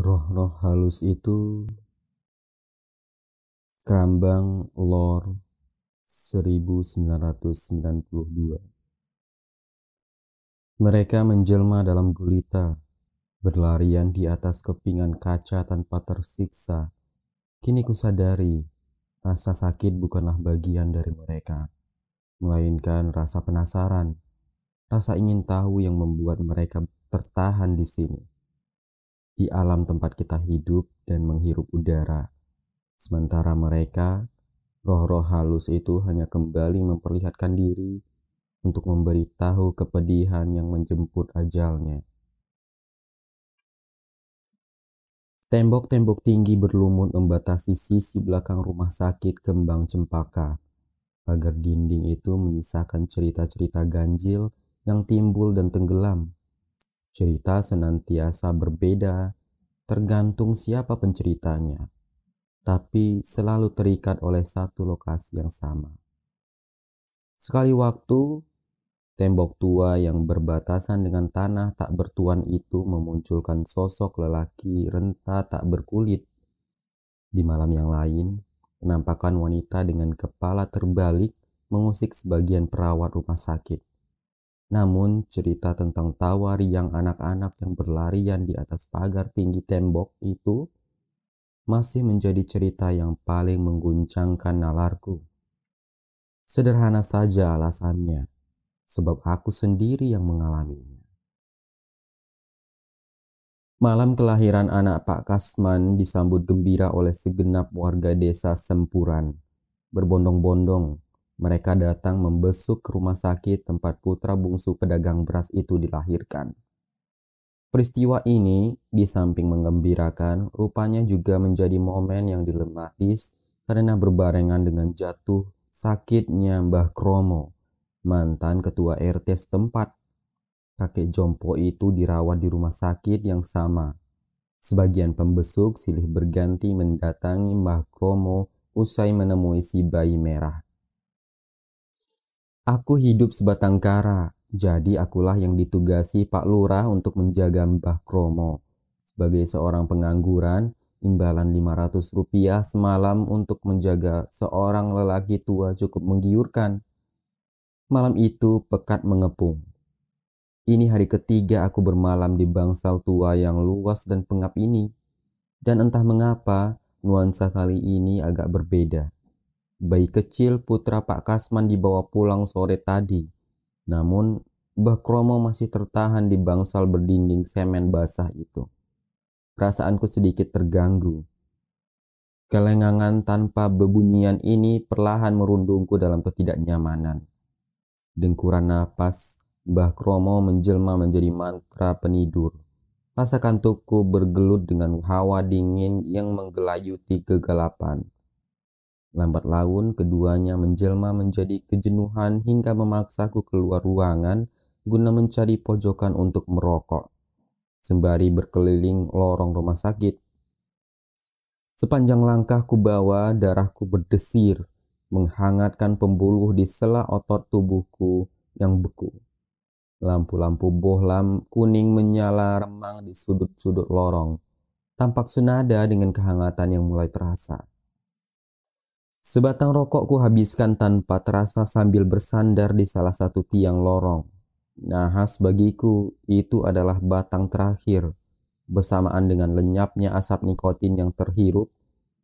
roh-roh halus itu Kerambang Lor 1992 Mereka menjelma dalam gulita, berlarian di atas kepingan kaca tanpa tersiksa. Kini kusadari, rasa sakit bukanlah bagian dari mereka, melainkan rasa penasaran, rasa ingin tahu yang membuat mereka tertahan di sini di alam tempat kita hidup dan menghirup udara. Sementara mereka, roh-roh halus itu hanya kembali memperlihatkan diri untuk memberitahu kepedihan yang menjemput ajalnya. Tembok-tembok tinggi berlumut membatasi sisi belakang rumah sakit Kembang Cempaka. Pagar dinding itu menyisakan cerita-cerita ganjil yang timbul dan tenggelam. Cerita senantiasa berbeda, tergantung siapa penceritanya, tapi selalu terikat oleh satu lokasi yang sama. Sekali waktu, tembok tua yang berbatasan dengan tanah tak bertuan itu memunculkan sosok lelaki renta tak berkulit. Di malam yang lain, penampakan wanita dengan kepala terbalik mengusik sebagian perawat rumah sakit. Namun, cerita tentang tawar yang anak-anak yang berlarian di atas pagar tinggi tembok itu masih menjadi cerita yang paling mengguncangkan nalarku. Sederhana saja alasannya, sebab aku sendiri yang mengalaminya. Malam kelahiran anak Pak Kasman disambut gembira oleh segenap warga desa Sempuran, berbondong-bondong mereka datang membesuk rumah sakit tempat putra bungsu pedagang beras itu dilahirkan. Peristiwa ini, di samping mengembirakan, rupanya juga menjadi momen yang dilematis karena berbarengan dengan jatuh sakitnya Mbah Kromo, mantan ketua RT setempat. Kakek Jompo itu dirawat di rumah sakit yang sama. Sebagian pembesuk silih berganti mendatangi Mbah Kromo usai menemui si bayi merah Aku hidup sebatang kara, jadi akulah yang ditugasi Pak Lurah untuk menjaga Mbah Kromo. Sebagai seorang pengangguran, imbalan 500 rupiah semalam untuk menjaga seorang lelaki tua cukup menggiurkan. Malam itu pekat mengepung. Ini hari ketiga aku bermalam di bangsal tua yang luas dan pengap ini. Dan entah mengapa, nuansa kali ini agak berbeda. Bayi kecil putra Pak Kasman dibawa pulang sore tadi. Namun, Mbah Kromo masih tertahan di bangsal berdinding semen basah itu. Perasaanku sedikit terganggu. Kelengangan tanpa bebunyian ini perlahan merundungku dalam ketidaknyamanan. Dengkuran napas, Mbah Kromo menjelma menjadi mantra penidur. Rasa kantukku bergelut dengan hawa dingin yang menggelayuti kegelapan Lambat laun keduanya menjelma menjadi kejenuhan hingga memaksaku keluar ruangan guna mencari pojokan untuk merokok. Sembari berkeliling lorong rumah sakit. Sepanjang langkahku bawa darahku berdesir, menghangatkan pembuluh di sela otot tubuhku yang beku. Lampu-lampu bohlam kuning menyala remang di sudut-sudut lorong. Tampak senada dengan kehangatan yang mulai terasa. Sebatang rokok habiskan tanpa terasa sambil bersandar di salah satu tiang lorong. Nahas bagiku itu adalah batang terakhir. Bersamaan dengan lenyapnya asap nikotin yang terhirup,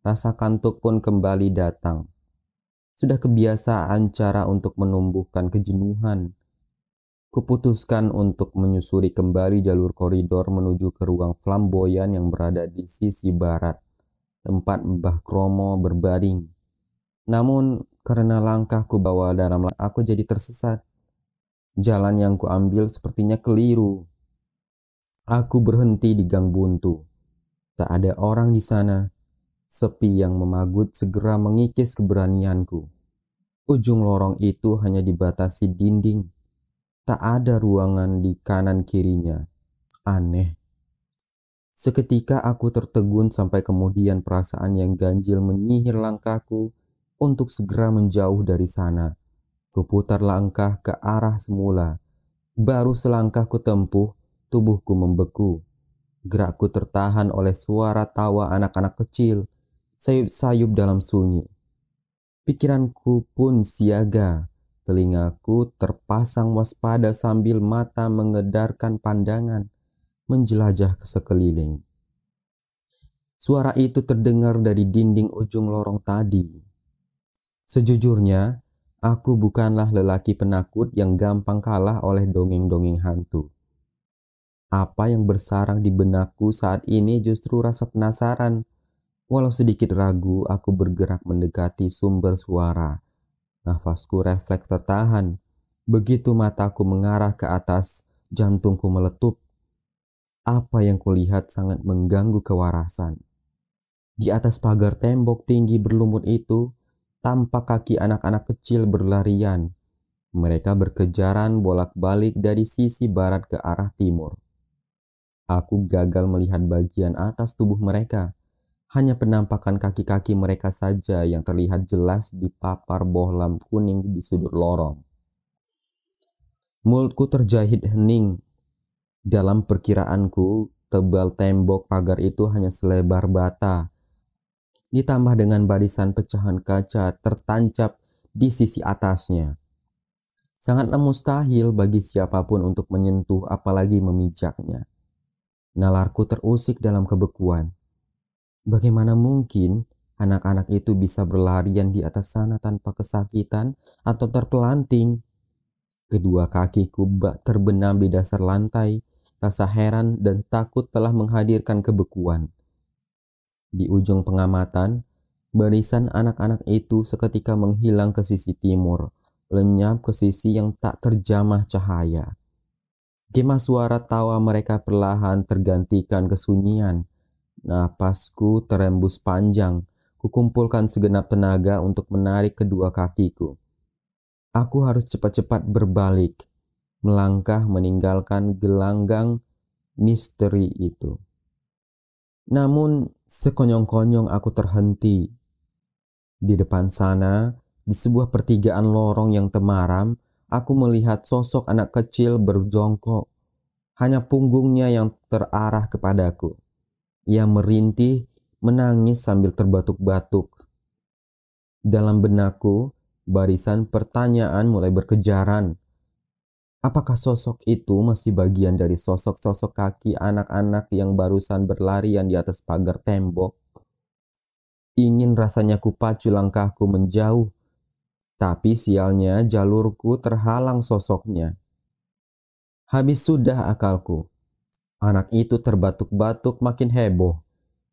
rasa kantuk pun kembali datang. Sudah kebiasaan cara untuk menumbuhkan kejenuhan. Kuputuskan untuk menyusuri kembali jalur koridor menuju ke ruang flamboyan yang berada di sisi barat, tempat Mbah Kromo berbaring. Namun karena langkahku bawa dalam aku jadi tersesat. Jalan yang kuambil sepertinya keliru. Aku berhenti di gang buntu. Tak ada orang di sana. Sepi yang memagut segera mengikis keberanianku. Ujung lorong itu hanya dibatasi dinding. Tak ada ruangan di kanan kirinya. Aneh. Seketika aku tertegun sampai kemudian perasaan yang ganjil menyihir langkahku untuk segera menjauh dari sana. Kuputar langkah ke arah semula. Baru selangkah kutempuh, tubuhku membeku. Gerakku tertahan oleh suara tawa anak-anak kecil, sayup-sayup dalam sunyi. Pikiranku pun siaga, telingaku terpasang waspada sambil mata mengedarkan pandangan, menjelajah ke sekeliling. Suara itu terdengar dari dinding ujung lorong tadi. Sejujurnya, aku bukanlah lelaki penakut yang gampang kalah oleh dongeng-dongeng hantu. Apa yang bersarang di benakku saat ini justru rasa penasaran. Walau sedikit ragu, aku bergerak mendekati sumber suara. Nafasku refleks tertahan. Begitu mataku mengarah ke atas, jantungku meletup. Apa yang kulihat sangat mengganggu kewarasan. Di atas pagar tembok tinggi berlumut itu, tampak kaki anak-anak kecil berlarian. Mereka berkejaran bolak-balik dari sisi barat ke arah timur. Aku gagal melihat bagian atas tubuh mereka. Hanya penampakan kaki-kaki mereka saja yang terlihat jelas di papar bohlam kuning di sudut lorong. Mulutku terjahit hening. Dalam perkiraanku, tebal tembok pagar itu hanya selebar bata ditambah dengan barisan pecahan kaca tertancap di sisi atasnya. Sangatlah mustahil bagi siapapun untuk menyentuh apalagi memijaknya. Nalarku terusik dalam kebekuan. Bagaimana mungkin anak-anak itu bisa berlarian di atas sana tanpa kesakitan atau terpelanting? Kedua kakiku bak terbenam di dasar lantai, rasa heran dan takut telah menghadirkan kebekuan. Di ujung pengamatan, barisan anak-anak itu seketika menghilang ke sisi timur, lenyap ke sisi yang tak terjamah cahaya. Gema suara tawa mereka perlahan tergantikan kesunyian. Napasku terembus panjang. Kukumpulkan segenap tenaga untuk menarik kedua kakiku. Aku harus cepat-cepat berbalik, melangkah meninggalkan gelanggang misteri itu. Namun, sekonyong-konyong aku terhenti. Di depan sana, di sebuah pertigaan lorong yang temaram, aku melihat sosok anak kecil berjongkok. Hanya punggungnya yang terarah kepadaku. Ia merintih, menangis sambil terbatuk-batuk. Dalam benakku, barisan pertanyaan mulai berkejaran. Apakah sosok itu masih bagian dari sosok-sosok kaki anak-anak yang barusan berlarian di atas pagar tembok? Ingin rasanya kupacu langkahku menjauh, tapi sialnya jalurku terhalang sosoknya. Habis sudah akalku. Anak itu terbatuk-batuk makin heboh.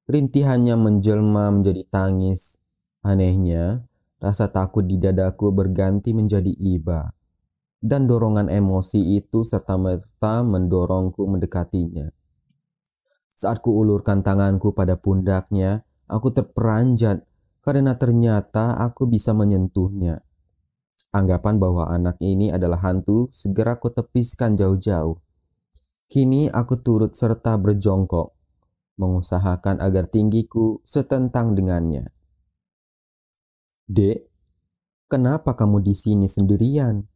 Rintihannya menjelma menjadi tangis. Anehnya, rasa takut di dadaku berganti menjadi iba dan dorongan emosi itu serta-merta mendorongku mendekatinya. Saat ku ulurkan tanganku pada pundaknya, aku terperanjat karena ternyata aku bisa menyentuhnya. Anggapan bahwa anak ini adalah hantu segera ku tepiskan jauh-jauh. Kini aku turut serta berjongkok, mengusahakan agar tinggiku setentang dengannya. Dek, kenapa kamu di sini sendirian?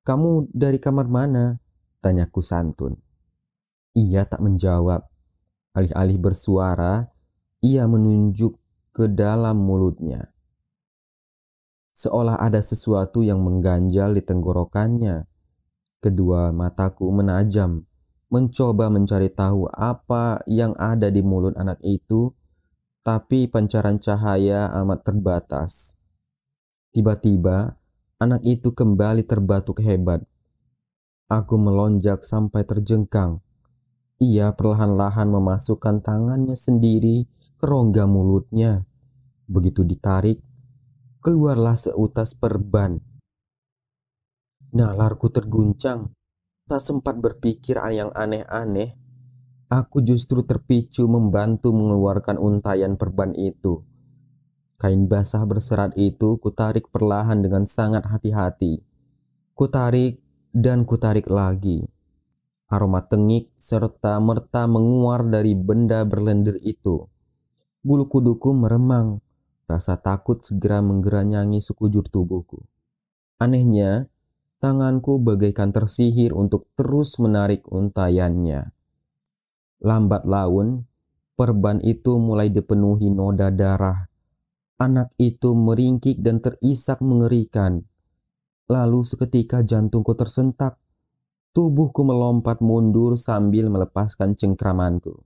Kamu dari kamar mana? Tanyaku santun. Ia tak menjawab. Alih-alih bersuara, ia menunjuk ke dalam mulutnya. Seolah ada sesuatu yang mengganjal di tenggorokannya. Kedua mataku menajam, mencoba mencari tahu apa yang ada di mulut anak itu, tapi pancaran cahaya amat terbatas. Tiba-tiba, Anak itu kembali terbatuk hebat. Aku melonjak sampai terjengkang. Ia perlahan-lahan memasukkan tangannya sendiri ke rongga mulutnya. Begitu ditarik, keluarlah seutas perban. Nalarku terguncang. Tak sempat berpikir yang aneh-aneh. Aku justru terpicu membantu mengeluarkan untayan perban itu. Kain basah berserat itu kutarik perlahan dengan sangat hati-hati. Kutarik dan kutarik lagi. Aroma tengik serta merta menguar dari benda berlendir itu. Bulu kuduku meremang. Rasa takut segera menggeranyangi sekujur tubuhku. Anehnya, tanganku bagaikan tersihir untuk terus menarik untayannya. Lambat laun, perban itu mulai dipenuhi noda darah Anak itu meringkik dan terisak mengerikan. Lalu seketika jantungku tersentak. Tubuhku melompat mundur sambil melepaskan cengkramanku.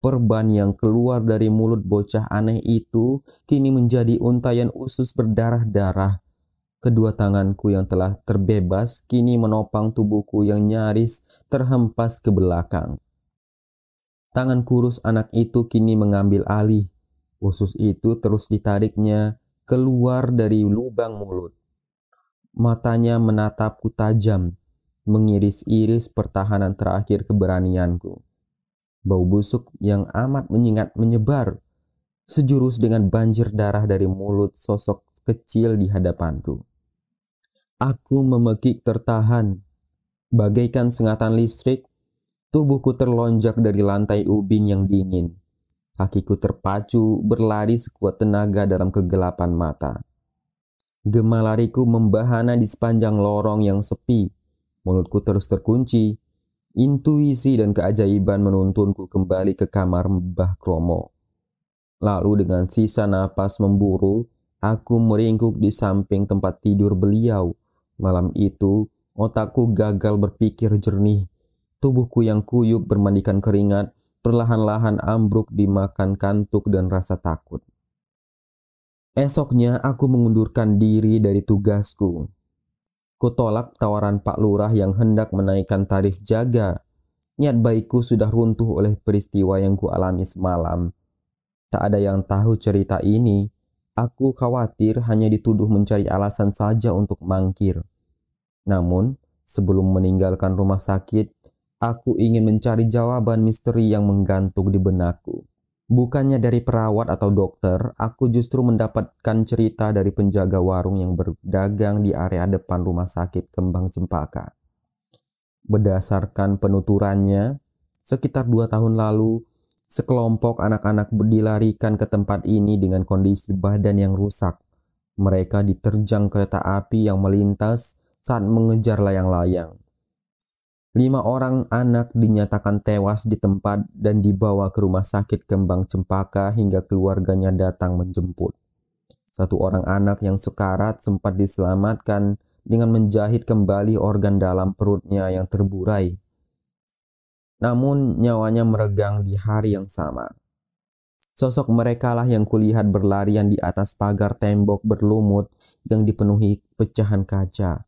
Perban yang keluar dari mulut bocah aneh itu kini menjadi untayan usus berdarah-darah. Kedua tanganku yang telah terbebas kini menopang tubuhku yang nyaris terhempas ke belakang. Tangan kurus anak itu kini mengambil alih. Usus itu terus ditariknya keluar dari lubang mulut. Matanya menatapku tajam, mengiris-iris pertahanan terakhir keberanianku. Bau busuk yang amat menyengat menyebar, sejurus dengan banjir darah dari mulut sosok kecil di hadapanku. Aku memekik tertahan. Bagaikan sengatan listrik, tubuhku terlonjak dari lantai ubin yang dingin. Kakiku terpacu, berlari sekuat tenaga dalam kegelapan mata. Gema lariku membahana di sepanjang lorong yang sepi. Mulutku terus terkunci. Intuisi dan keajaiban menuntunku kembali ke kamar Mbah Kromo. Lalu dengan sisa napas memburu, aku meringkuk di samping tempat tidur beliau. Malam itu, otakku gagal berpikir jernih. Tubuhku yang kuyup bermandikan keringat perlahan-lahan ambruk dimakan kantuk dan rasa takut. Esoknya aku mengundurkan diri dari tugasku. Kutolak tawaran Pak Lurah yang hendak menaikkan tarif jaga. Niat baikku sudah runtuh oleh peristiwa yang kualami semalam. Tak ada yang tahu cerita ini. Aku khawatir hanya dituduh mencari alasan saja untuk mangkir. Namun, sebelum meninggalkan rumah sakit, Aku ingin mencari jawaban misteri yang menggantung di benakku. Bukannya dari perawat atau dokter, aku justru mendapatkan cerita dari penjaga warung yang berdagang di area depan rumah sakit Kembang Cempaka. Berdasarkan penuturannya, sekitar dua tahun lalu, sekelompok anak-anak dilarikan ke tempat ini dengan kondisi badan yang rusak. Mereka diterjang kereta api yang melintas saat mengejar layang-layang. Lima orang anak dinyatakan tewas di tempat dan dibawa ke rumah sakit Kembang Cempaka hingga keluarganya datang menjemput. Satu orang anak yang sekarat sempat diselamatkan dengan menjahit kembali organ dalam perutnya yang terburai. Namun nyawanya meregang di hari yang sama. Sosok merekalah yang kulihat berlarian di atas pagar tembok berlumut yang dipenuhi pecahan kaca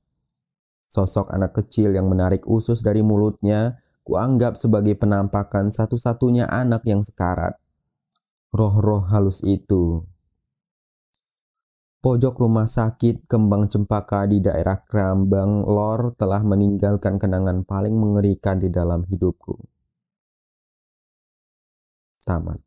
Sosok anak kecil yang menarik usus dari mulutnya, kuanggap sebagai penampakan satu-satunya anak yang sekarat. Roh-roh halus itu. Pojok rumah sakit Kembang Cempaka di daerah Krambang Lor telah meninggalkan kenangan paling mengerikan di dalam hidupku. Tamat.